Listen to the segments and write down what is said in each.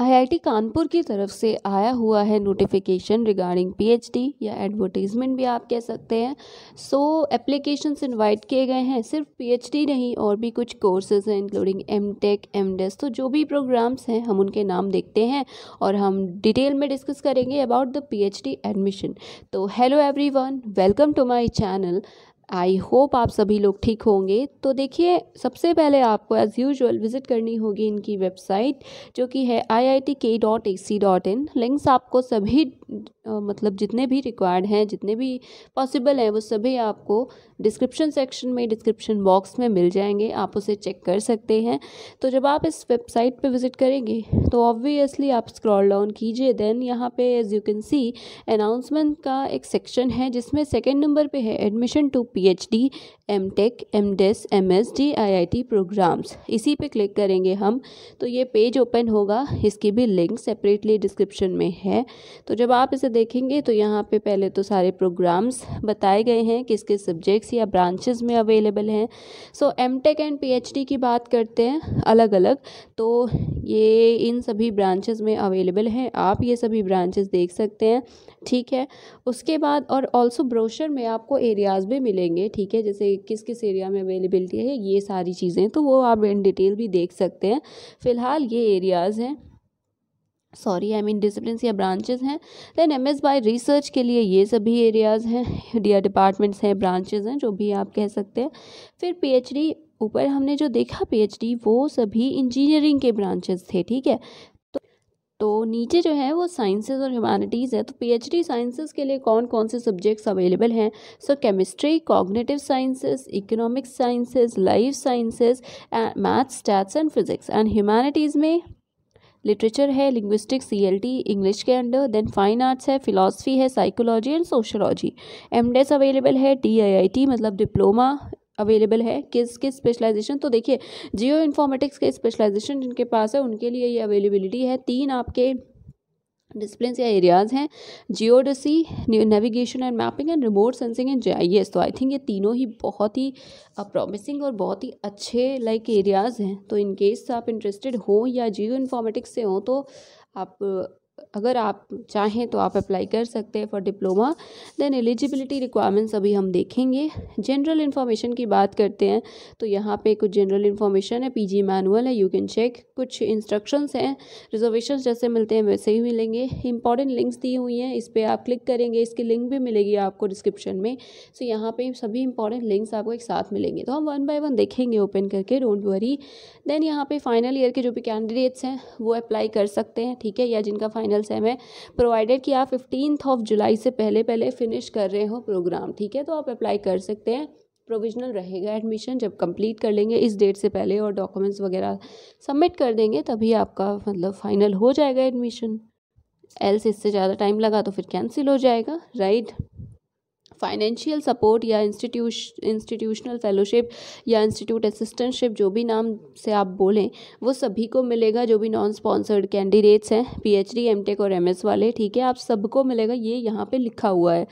IIT Kanpur की तरफ से आया हुआ है नोटिफिकेशन रिगार्डिंग पीएचडी या एडवर्टीज़मेंट भी आप कह सकते हैं सो एप्लीकेशंस इनवाइट किए गए हैं सिर्फ पीएचडी नहीं और भी कुछ कोर्सेज हैं इंक्लूडिंग एम टेक एम तो जो भी प्रोग्राम्स हैं हम उनके नाम देखते हैं और हम डिटेल में डिस्कस करेंगे अबाउट द पी एडमिशन तो hello every welcome to my channel I hope आप सभी लोग ठीक होंगे तो देखिए सबसे पहले आपको एज़ यूजुअल विज़िट करनी होगी इनकी वेबसाइट जो कि है I I T K dot A C dot in links आपको सभी मतलब जितने भी रिक्वायर्ड हैं जितने भी पॉसिबल हैं वो सभी आपको डिस्क्रिप्शन सेक्शन में डिस्क्रिप्शन बॉक्स में मिल जाएंगे आप उसे चेक कर सकते हैं तो जब आप इस वेबसाइट पे विज़िट करेंगे तो ऑब्वियसली आप स्क्रॉल डाउन कीजिए देन यहाँ पे as you can see announcement का एक सेक्शन है जिसमें सेकेंड नंबर पर है admission to P H D M tech M des M S D I I T programs इसी पर क्लिक करेंगे हम तो ये पेज ओपन होगा इसकी भी लिंक सेपरेटली डिस्क्रिप्शन में है तो जब आप इसे देखेंगे तो यहाँ पे पहले तो सारे प्रोग्राम्स बताए गए हैं किसके सब्जेक्ट्स या ब्रांचेस में अवेलेबल हैं so M tech and PhD की बात करते हैं अलग अलग तो ये इन सभी ब्रांचेस में अवेलेबल हैं आप ये सभी ब्रांचेस देख सकते हैं ठीक है उसके बाद और ऑल्सो ब्रोशर में आपको एरियाज़ भी मिलेंगे ठीक है जैसे किस किस एरिया में अवेलेबिलिटी है ये सारी चीज़ें तो वो आप इन डिटेल भी देख सकते हैं फ़िलहाल ये एरियाज़ हैं सॉरी आई मीन डिसिप्लिन या ब्रांचेज हैं then M S by research के लिए ये सभी एरियाज़ हैं डिया डिपार्टमेंट्स हैं ब्रांचेज हैं जो भी आप कह सकते हैं फिर पीएचडी ऊपर हमने जो देखा पीएचडी वो सभी इंजीनियरिंग के ब्रांचेज थे ठीक है तो तो नीचे जो है वो साइंसेज और ह्यूमानिटीज़ है तो पीएचडी साइंसेज के लिए कौन कौन से सब्जेक्ट्स अवेलेबल हैं so chemistry cognitive sciences economics sciences life sciences maths stats and physics and humanities में लिटरेचर है linguistics C L T English के अंडर देन फाइन आर्ट्स है फिलासफी है psychology and sociology M available है D I I T मतलब diploma available है किस किस स्पेशलाइजेशन तो देखिए जियो इन्फॉर्मेटिक्स के स्पेशलाइजेशन जिनके पास है उनके लिए ये अवेलेबिलिटी है तीन आपके डिस्प्लेन्स या एरियाज़ हैं geodesy navigation and mapping and remote sensing and G तो आई थिंक ये तीनों ही बहुत ही प्रॉमिसिंग uh, और बहुत ही अच्छे लाइक एरियाज़ हैं तो इन केस आप इंटरेस्टेड हो या जियो इन्फॉर्मेटिक्स से हो तो आप अगर आप चाहें तो आप अप्लाई कर सकते हैं for diploma then eligibility requirements अभी हम देखेंगे जनरल इन्फॉर्मेशन की बात करते हैं तो यहाँ पे कुछ जनरल इन्फॉर्मेशन है पीजी मैनुअल है यू कैन चेक कुछ इंस्ट्रक्शंस हैं रिजर्वेशन जैसे मिलते हैं वैसे ही मिलेंगे इंपॉर्टेंट लिंक्स दी हुई हैं इस पर आप क्लिक करेंगे इसकी लिंक भी मिलेगी आपको डिस्क्रिप्शन में सो so, यहाँ पर सभी इंपॉर्टेंट लिंक्स आपको एक साथ मिलेंगे तो हम वन बाय वन देखेंगे ओपन करके डोंट वरी देन यहाँ पर फाइनल ईयर के जो भी कैंडिडेट्स हैं वो अप्लाई कर सकते हैं ठीक है या जिनका फाइनल सेम है प्रोवाइडेड कि आप फिफ्टीन ऑफ जुलाई से पहले पहले फिनिश कर रहे हो प्रोग्राम ठीक है तो आप अप्लाई कर सकते हैं प्रोविजनल रहेगा एडमिशन जब कंप्लीट कर लेंगे इस डेट से पहले और डॉक्यूमेंट्स वगैरह सबमिट कर देंगे तभी आपका मतलब फाइनल हो जाएगा एडमिशन एल्स इससे ज़्यादा टाइम लगा तो फिर कैंसिल हो जाएगा राइट फाइनेंशियल सपोर्ट या इंस्टीट्यूश इंस्टीट्यूशनल फेलोशिप या इंस्टीट्यूट असिस्टेंटशिप जो भी नाम से आप बोलें वो सभी को मिलेगा जो भी नॉन स्पॉन्सर्ड कैंडिडेट्स हैं पीएचडी एमटेक और एमएस वाले ठीक है आप सबको मिलेगा ये यहाँ पे लिखा हुआ है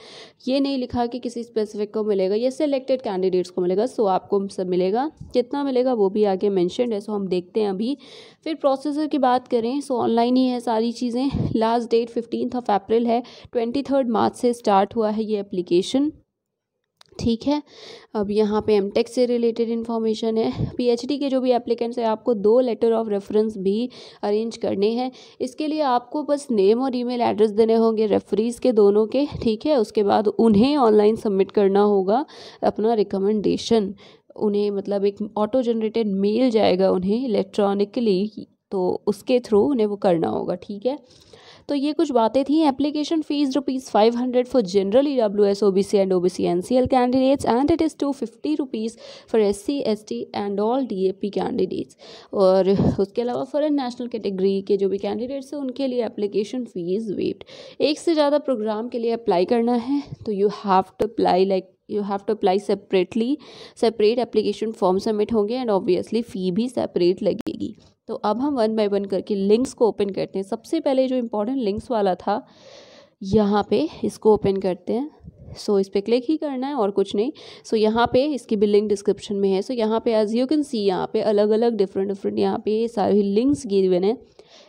ये नहीं लिखा कि किसी स्पेसिफिक को मिलेगा ये सेलेक्टेड कैंडिडेट्स को मिलेगा सो आपको सब मिलेगा कितना मिलेगा वो भी आगे मैंशनड है सो हम देखते हैं अभी फिर प्रोसेसर की बात करें सो ऑनलाइन ही है सारी चीज़ें last date fifteen of April है ट्वेंटी थर्ड मार्च से स्टार्ट हुआ है ये एप्लीकेशन ठीक है अब यहाँ पे एम टेक से रिलेटेड इन्फॉर्मेशन है पीएचडी के जो भी एप्लीकेंट्स हैं आपको दो लेटर ऑफ रेफरेंस भी अरेंज करने हैं इसके लिए आपको बस नेम और ईमेल एड्रेस देने होंगे रेफरीज़ के दोनों के ठीक है उसके बाद उन्हें ऑनलाइन सबमिट करना होगा अपना रिकमेंडेशन उन्हें मतलब एक ऑटो जनरेटेड मेल जाएगा उन्हें इलेक्ट्रॉनिकली तो उसके थ्रू उन्हें वो करना होगा ठीक है तो ये कुछ बातें थी application fees rupees five hundred for general E W S O B C and O B C N C L candidates and it is two fifty rupees for S C S T and all D A P candidates और उसके अलावा फॉरन national category के जो भी candidates हैं उनके लिए application fees waived एक से ज़्यादा प्रोग्राम के लिए अप्लाई करना है तो you have to apply like you have to apply separately separate application form submit होंगे एंड ऑब्वियसली फ़ी भी सेपरेट लगेगी तो अब हम वन बाई वन करके लिंक्स को ओपन करते हैं सबसे पहले जो इम्पोर्टेंट लिंक्स वाला था यहाँ पे इसको ओपन करते हैं सो so, इस पर क्लिक ही करना है और कुछ नहीं सो so, यहाँ पे इसकी भी लिंक डिस्क्रिप्शन में है सो so, यहाँ पे एज यू कैन सी यहाँ पे अलग अलग डिफरेंट डिफरेंट यहाँ पे सारे लिंक्स गिवन हैं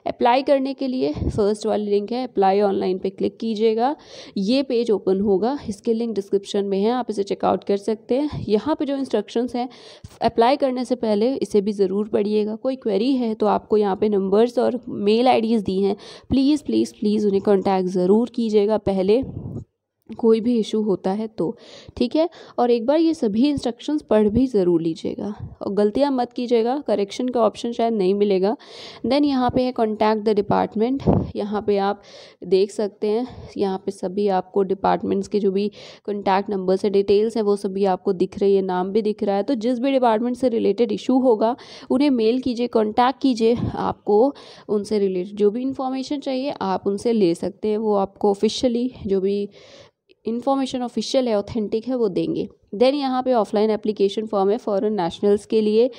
अप्लाई करने के लिए फर्स्ट वाली लिंक है अप्लाई ऑनलाइन पे क्लिक कीजिएगा ये पेज ओपन होगा इसके लिंक डिस्क्रिप्शन में है आप इसे चेकआउट कर सकते हैं यहाँ पे जो इंस्ट्रक्शंस हैं अप्लाई करने से पहले इसे भी ज़रूर पढ़िएगा कोई क्वेरी है तो आपको यहाँ पर नंबर्स और मेल आई दी हैं प्लीज़ प्लीज़ प्लीज़ उन्हें कॉन्टैक्ट ज़रूर कीजिएगा पहले कोई भी इशू होता है तो ठीक है और एक बार ये सभी इंस्ट्रक्शंस पढ़ भी ज़रूर लीजिएगा और गलतियाँ मत कीजिएगा करेक्शन का ऑप्शन शायद नहीं मिलेगा देन यहाँ पे है कॉन्टैक्ट द डिपार्टमेंट यहाँ पे आप देख सकते हैं यहाँ पे सभी आपको डिपार्टमेंट्स के जो भी कॉन्टैक्ट नंबर है डिटेल्स हैं वो सभी आपको दिख रही है नाम भी दिख रहा है तो जिस भी डिपार्टमेंट से रिलेटेड इशू होगा उन्हें मेल कीजिए कॉन्टैक्ट कीजिए आपको उनसे रिलेटेड जो भी इंफॉर्मेशन चाहिए आप उनसे ले सकते हैं वो आपको ऑफिशियली जो भी इन्फॉर्मेशन ऑफिशियल है ऑथेंटिक है वो देंगे देन यहाँ पे ऑफलाइन एप्लीकेशन फॉर्म है फॉरेन नेशनल्स के लिए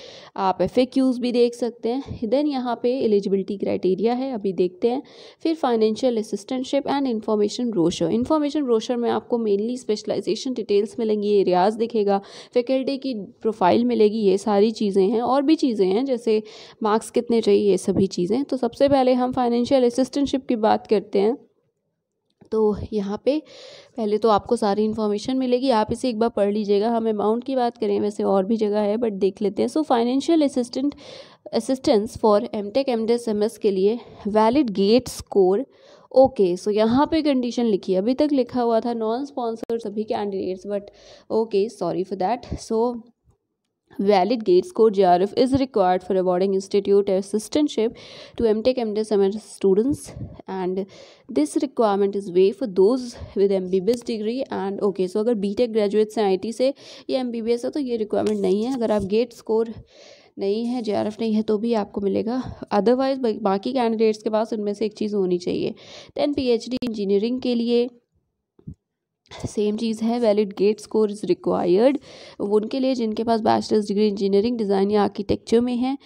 आप एफ भी देख सकते हैं देन यहाँ पे एलिजिबिलिटी क्राइटेरिया है अभी देखते हैं फिर financial assistantship and information brochure information brochure में आपको मेनली स्पेशलाइजेशन डिटेल्स मिलेंगी एरियाज़ दिखेगा फैकल्टी की प्रोफाइल मिलेगी ये सारी चीज़ें हैं और भी चीज़ें हैं जैसे मार्क्स कितने चाहिए ये सभी चीज़ें तो सबसे पहले हम फाइनेंशियल असिस्टेंटशिप की बात करते हैं तो यहाँ पे पहले तो आपको सारी इन्फॉर्मेशन मिलेगी आप इसे एक बार पढ़ लीजिएगा हम अमाउंट की बात करें वैसे और भी जगह है बट देख लेते हैं so financial assistant assistance for M tech M S M S के लिए valid GATE score okay so यहाँ पे कंडीशन लिखी है अभी तक लिखा हुआ था नॉन स्पॉन्सर्ड सभी candidates but okay sorry for that so valid gate score grf is required for awarding institute assistantship to mtech mtech mts students and this requirement is waived for those with mbbs degree and okay so अगर btech graduate से it से या mbbs है तो ये requirement नहीं है अगर आप gate score नहीं है जे नहीं है तो भी आपको मिलेगा अदरवाइज बाकी कैंडिडेट्स के पास उनमें से एक चीज़ होनी चाहिए दैन पीएचडी इंजीनियरिंग के लिए सेम चीज़ है valid GATE score is required उनके लिए जिनके पास बैचलर्स डिग्री इंजीनियरिंग डिज़ाइन या आर्किटेक्चर में है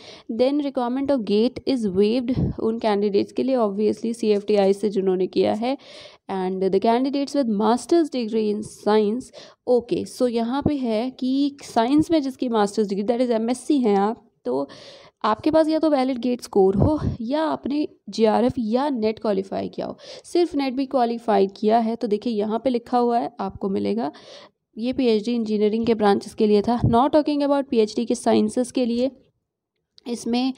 then requirement of GATE is waived उन कैंडिडेट्स के लिए obviously C F T I से जिन्होंने किया है and the candidates with masters degree in science okay so यहाँ पे है कि साइंस में जिसकी masters degree that is M S C हैं आप तो आपके पास या तो वैलिड गेट स्कोर हो या आपने जे या नेट क्वालिफाई किया हो सिर्फ नेट भी क्वालिफाई किया है तो देखिए यहाँ पे लिखा हुआ है आपको मिलेगा ये पीएचडी इंजीनियरिंग के ब्रांचेस के लिए था नॉट टॉकिंग अबाउट पीएचडी के साइंसेस के लिए इसमें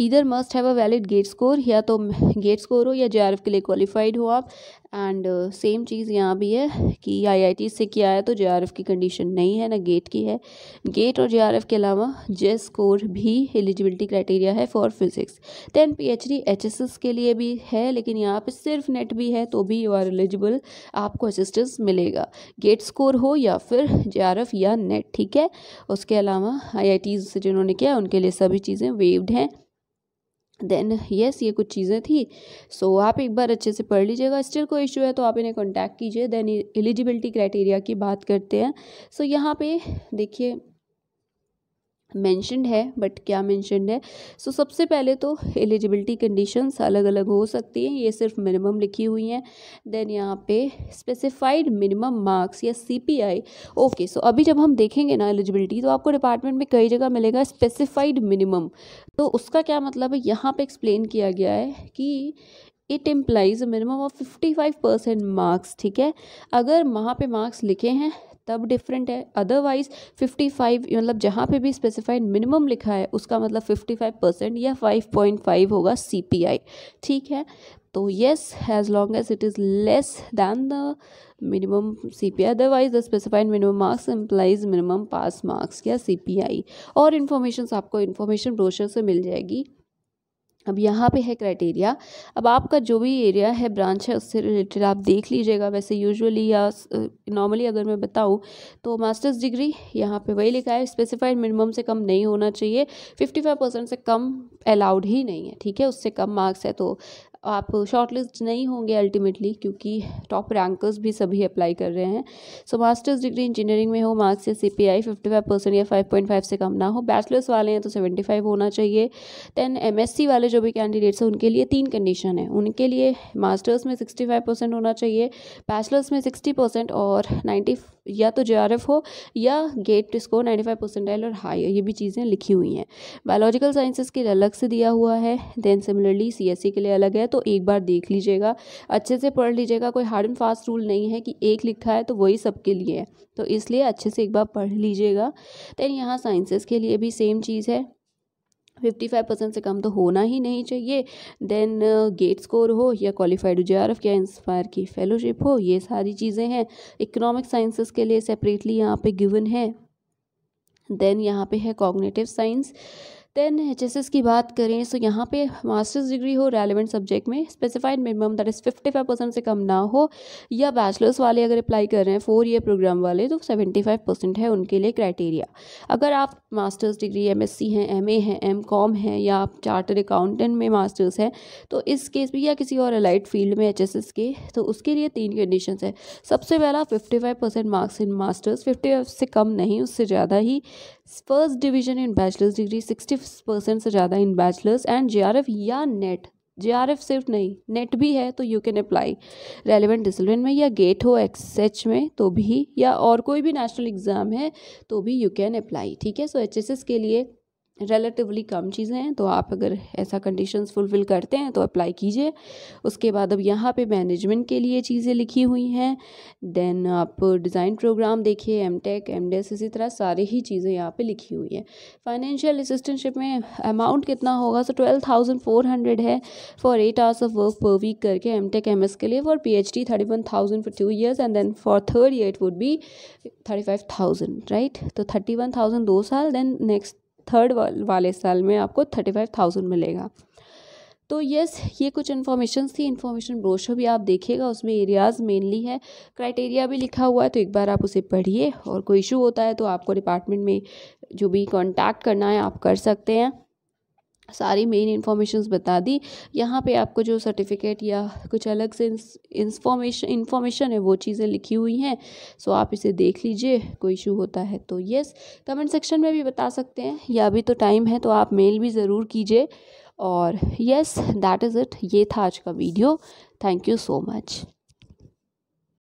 इधर must have a valid GATE score या तो गेट स्कोर हो या जे के लिए क्वालिफाइड हो आप एंड सेम uh, चीज़ यहाँ भी है कि आईआईटी से किया है तो जेआरएफ की कंडीशन नहीं है ना गेट की है गेट और जेआरएफ के अलावा जे स्कोर भी एलिजिबिलिटी क्राइटेरिया है for physics than PhD HSS के लिए भी है लेकिन यहाँ पे सिर्फ नेट भी है तो भी यू आर एलिजिबल आपको असिस्टेंस मिलेगा गेट स्कोर हो या फिर जे या नेट ठीक है उसके अलावा आई से जिन्होंने किया उनके लिए सभी चीज़ें वेव्ड हैं देन यस ये कुछ चीज़ें थी सो so, आप एक बार अच्छे से पढ़ लीजिएगा स्टिल कोई इशू है तो आप इन्हें कॉन्टैक्ट कीजिए देन एलिजिबिलिटी क्राइटेरिया की बात करते हैं सो so, यहाँ पे देखिए मैंशनड है बट क्या मैंशनड है सो so, सबसे पहले तो एलिजिबिलिटी कंडीशंस अलग अलग हो सकती हैं ये सिर्फ मिनिमम लिखी हुई हैं देन यहाँ पे स्पेसिफाइड मिनिमम मार्क्स या सीपीआई ओके सो अभी जब हम देखेंगे ना एलिजिबिलिटी तो आपको डिपार्टमेंट में कई जगह मिलेगा स्पेसिफाइड मिनिमम तो उसका क्या मतलब है यहाँ पर एक्सप्लेन किया गया है कि it implies minimum of fifty five percent marks ठीक है अगर वहाँ पर मार्क्स लिखे हैं तब डिफरेंट है अदरवाइज 55 मतलब जहाँ पे भी स्पेसिफाइड मिनिमम लिखा है उसका मतलब 55 परसेंट या 5.5 होगा सीपीआई ठीक है तो yes as long as it is less than the minimum C P I otherwise the specified minimum marks implies minimum pass marks या सी पी आई और इन्फॉर्मेशन आपको इन्फॉर्मेशन ब्रोशर से मिल जाएगी अब यहाँ पे है क्राइटेरिया अब आपका जो भी एरिया है ब्रांच है उससे रिलेटेड आप देख लीजिएगा वैसे यूजुअली या नॉर्मली अगर मैं बताऊँ तो मास्टर्स डिग्री यहाँ पे वही लिखा है स्पेसिफाइड मिनिमम से कम नहीं होना चाहिए फिफ्टी फाइव परसेंट से कम अलाउड ही नहीं है ठीक है उससे कम मार्क्स है तो आप शॉर्ट लिस्ट नहीं होंगे अल्टीमेटली क्योंकि टॉप रैंकर्स भी सभी अप्लाई कर रहे हैं सो मास्टर्स डिग्री इंजीनियरिंग में हो मार्क्स या C P I fifty five percent या फाइव पॉइंट फाइव से कम ना हो बैचलर्स वाले हैं तो सेवेंटी फाइव होना चाहिए दैन एम एस सी वाले जो भी कैंडिडेट्स हैं उनके लिए तीन कंडीशन है उनके लिए मास्टर्स में सिक्सटी फाइव परसेंट होना चाहिए बैचलर्स में सिक्सटी परसेंट और नाइन्टी या तो जे हो या GATE score ninety five percentile और हाई ये भी चीज़ें लिखी हुई हैं बायोलॉजिकल साइंसेज के लिए अलग से दिया हुआ है देन सिमिलरली सी के लिए अलग है तो एक बार देख लीजिएगा अच्छे से पढ़ लीजिएगा कोई हार्ड एंड फास्ट रूल नहीं है कि एक लिखा है तो वही सबके लिए है तो इसलिए अच्छे से एक बार पढ़ लीजिएगा देन यहाँ साइंसेस के लिए भी सेम चीज़ है फिफ्टी फाइव परसेंट से कम तो होना ही नहीं चाहिए देन गेट स्कोर हो या क्वालिफाइड जे आर एफ या इंस्पायर की फेलोशिप हो ये सारी चीज़ें हैं इकोनॉमिक साइंसेस के लिए सेपरेटली यहाँ पे गिवन है देन यहाँ पे है कॉग्नेटिव साइंस देन एच की बात करें सो तो so यहाँ पे मास्टर्स डिग्री हो रेलिवेंट सब्जेक्ट में specified minimum that is fifty five percent से कम ना हो या बैचलर्स वाले अगर अप्लाई कर रहे हैं फोर ईयर प्रोग्राम वाले तो सेवेंटी फाइव परसेंट है उनके लिए क्राइटेरिया अगर आप masters degree M S C हैं एम ए हैं एम कॉम हैं या आप चार्टर अकाउंटेंट में मास्टर्स हैं तो इस केस में या किसी और अलाइट फील्ड में एच एस एस के तो उसके लिए तीन कंडीशन है सबसे पहला fifty five percent marks in masters fifty से कम नहीं उससे ज़्यादा ही first division in bachelors degree sixty percent से ज़्यादा इन बैचलर्स एंड जे या नेट जे सिर्फ नहीं नेट भी है तो you can apply relevant discipline में या गेट हो एक्स में तो भी या और कोई भी नेशनल एग्ज़ाम है तो भी यू कैन अप्लाई ठीक है सो एच के लिए रिलेटिवली कम चीज़ें हैं तो आप अगर ऐसा कंडीशंस फुलफ़िल करते हैं तो अप्लाई कीजिए उसके बाद अब यहाँ पे मैनेजमेंट के लिए चीज़ें लिखी हुई हैं देन आप डिज़ाइन प्रोग्राम देखिए एम टेक एम डेस इसी तरह सारी ही चीज़ें यहाँ पे लिखी हुई हैं फाइनेंशियल असिस्टेंटशिप में अमाउंट कितना होगा so twelve thousand four hundred है for eight hours of work per week करके एम टेक एम एस के लिए for P H D thirty one thousand for two years and then for third year it would be thirty five thousand right तो thirty one thousand दो साल then next third वाले साल में आपको thirty five thousand मिलेगा तो yes ये कुछ इन्फॉर्मेशन थी इन्फॉर्मेशन ब्रोशर भी आप देखिएगा उसमें एरियाज़ मेनली है क्राइटेरिया भी लिखा हुआ है तो एक बार आप उसे पढ़िए और कोई इशू होता है तो आपको डिपार्टमेंट में जो भी कॉन्टैक्ट करना है आप कर सकते हैं सारी मेन इन्फॉर्मेशन बता दी यहाँ पे आपको जो सर्टिफिकेट या कुछ अलग से इंफॉर्मेशन इन्फॉर्मेशन है वो चीज़ें लिखी हुई हैं सो आप इसे देख लीजिए कोई इशू होता है तो यस कमेंट सेक्शन में भी बता सकते हैं या अभी तो टाइम है तो आप मेल भी ज़रूर कीजिए और यस दैट इज़ इट ये था आज का video thank you so much